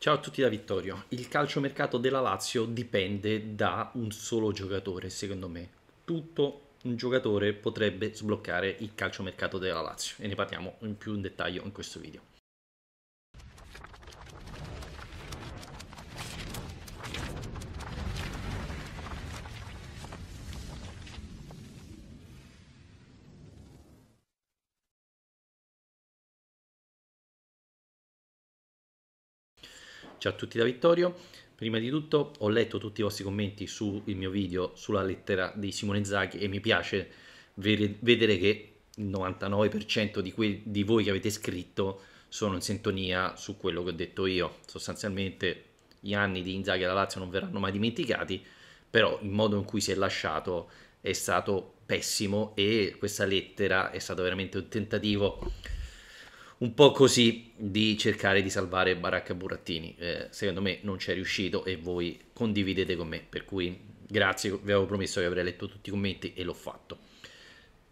Ciao a tutti da Vittorio. Il calciomercato della Lazio dipende da un solo giocatore, secondo me. Tutto un giocatore potrebbe sbloccare il calciomercato della Lazio e ne parliamo in più in dettaglio in questo video. Ciao a tutti da Vittorio. Prima di tutto ho letto tutti i vostri commenti sul mio video sulla lettera di Simone Zaghi e mi piace vedere che il 99% di, que- di voi che avete scritto sono in sintonia su quello che ho detto io. Sostanzialmente gli anni di Inzaghi alla Lazio non verranno mai dimenticati, però il modo in cui si è lasciato è stato pessimo e questa lettera è stato veramente un tentativo un po' così di cercare di salvare Baracca Burattini. Eh, secondo me non c'è riuscito e voi condividete con me, per cui grazie, vi avevo promesso che avrei letto tutti i commenti e l'ho fatto.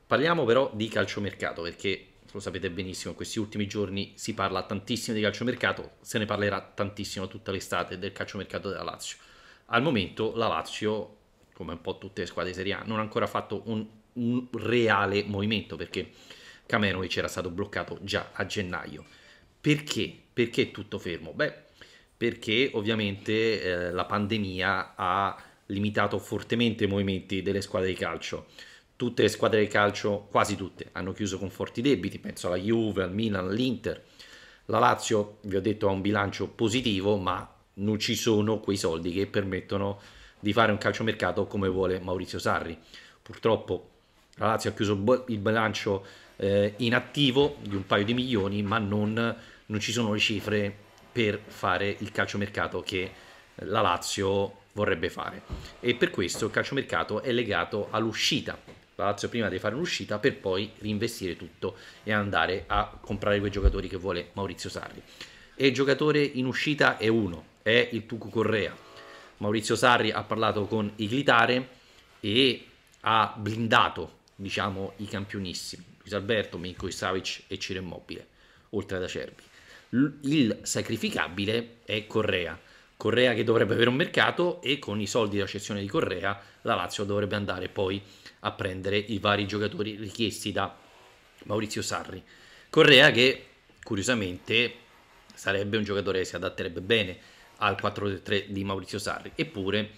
Parliamo però di calciomercato perché lo sapete benissimo, in questi ultimi giorni si parla tantissimo di calciomercato, se ne parlerà tantissimo tutta l'estate del calciomercato della Lazio. Al momento la Lazio, come un po' tutte le squadre di Serie A, non ha ancora fatto un, un reale movimento perché Camerovic era stato bloccato già a gennaio. Perché? Perché tutto fermo? Beh, perché ovviamente eh, la pandemia ha limitato fortemente i movimenti delle squadre di calcio. Tutte le squadre di calcio, quasi tutte, hanno chiuso con forti debiti, penso alla Juve, al Milan, all'Inter. La Lazio, vi ho detto, ha un bilancio positivo, ma non ci sono quei soldi che permettono di fare un calciomercato come vuole Maurizio Sarri. Purtroppo la Lazio ha chiuso il bilancio eh, in attivo di un paio di milioni, ma non, non ci sono le cifre per fare il calciomercato che la Lazio vorrebbe fare. E per questo il calciomercato è legato all'uscita. La Lazio prima deve fare un'uscita per poi reinvestire tutto e andare a comprare quei giocatori che vuole Maurizio Sarri. E il giocatore in uscita è uno, è il Tucu Correa. Maurizio Sarri ha parlato con Iglitare e ha blindato diciamo, i campionissimi Luis Alberto, Minko Savic e Ciro Immobile, oltre ad Acerbi. il sacrificabile è Correa. Correa che dovrebbe avere un mercato e con i soldi della cessione di Correa la Lazio dovrebbe andare poi a prendere i vari giocatori richiesti da Maurizio Sarri. Correa che curiosamente sarebbe un giocatore che si adatterebbe bene al 4-3 di Maurizio Sarri, eppure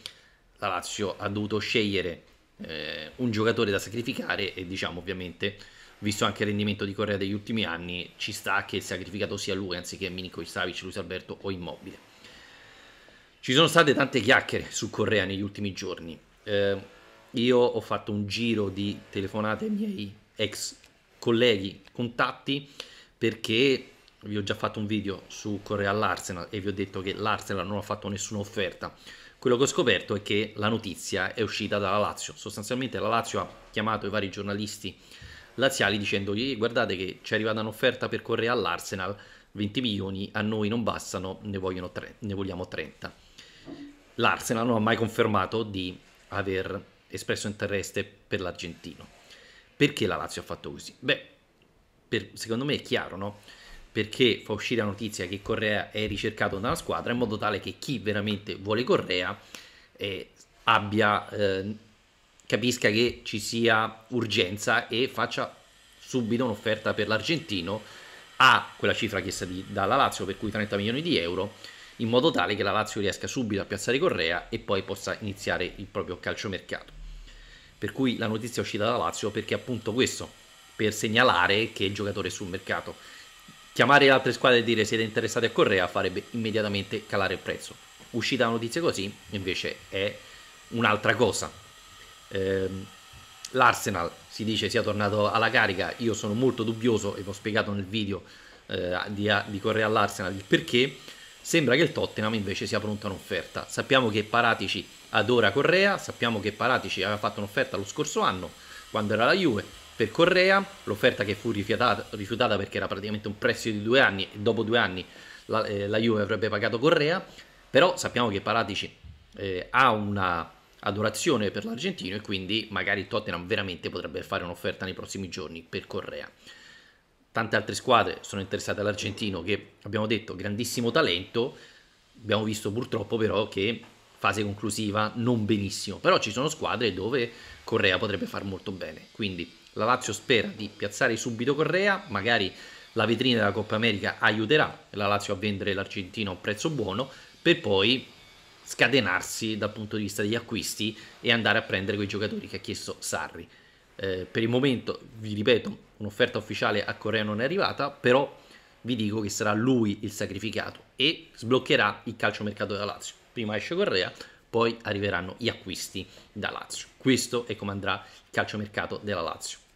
la Lazio ha dovuto scegliere eh, un giocatore da sacrificare e diciamo ovviamente visto anche il rendimento di Correa degli ultimi anni, ci sta che il sacrificato sia lui anziché Minico Isavic, Luis Alberto o Immobile. Ci sono state tante chiacchiere su Correa negli ultimi giorni. Eh, io ho fatto un giro di telefonate ai miei ex colleghi, contatti, perché vi ho già fatto un video su Correa all'Arsenal e vi ho detto che l'Arsenal non ha fatto nessuna offerta. Quello che ho scoperto è che la notizia è uscita dalla Lazio. Sostanzialmente la Lazio ha chiamato i vari giornalisti laziali dicendogli guardate che ci è arrivata un'offerta per Correa all'Arsenal, 20 milioni, a noi non bastano, ne, tre, ne vogliamo 30. L'Arsenal non ha mai confermato di aver espresso interesse per l'argentino. Perché la Lazio ha fatto così? Beh, per, secondo me è chiaro, no? Perché fa uscire la notizia che Correa è ricercato dalla squadra in modo tale che chi veramente vuole Correa eh, abbia... Eh, capisca che ci sia urgenza e faccia subito un'offerta per l'argentino a quella cifra chiesta di, dalla Lazio, per cui 30 milioni di euro, in modo tale che la Lazio riesca subito a piazzare Correa e poi possa iniziare il proprio calciomercato. Per cui la notizia è uscita dalla Lazio perché appunto questo, per segnalare che il giocatore è sul mercato. Chiamare le altre squadre e dire siete interessati a Correa farebbe immediatamente calare il prezzo. Uscita la notizia così invece è un'altra cosa, ehm, l'Arsenal si dice sia tornato alla carica, io sono molto dubbioso e vi ho spiegato nel video eh, di, di Correa all'Arsenal il perché, sembra che il Tottenham invece sia pronta un'offerta. Sappiamo che Paratici adora Correa, sappiamo che Paratici aveva fatto un'offerta lo scorso anno quando era la Juve per Correa, l'offerta che fu rifiutata, rifiutata, perché era praticamente un prestito di due anni e dopo due anni la, eh, la Juve avrebbe pagato Correa, però sappiamo che Paratici eh, ha una adorazione per l'argentino e quindi magari il Tottenham veramente potrebbe fare un'offerta nei prossimi giorni per Correa. Tante altre squadre sono interessate all'argentino che abbiamo detto grandissimo talento, abbiamo visto purtroppo però che fase conclusiva non benissimo, però ci sono squadre dove Correa potrebbe far molto bene, quindi la Lazio spera di piazzare subito Correa, magari la vetrina della Coppa America aiuterà la Lazio a vendere l'argentino a un prezzo buono per poi scatenarsi dal punto di vista degli acquisti e andare a prendere quei giocatori che ha chiesto Sarri. Eh, per il momento, vi ripeto, un'offerta ufficiale a Correa non è arrivata, però vi dico che sarà lui il sacrificato e sbloccherà il calciomercato della Lazio. Prima esce Correa, poi arriveranno gli acquisti da Lazio. Questo è come andrà il calciomercato della Lazio.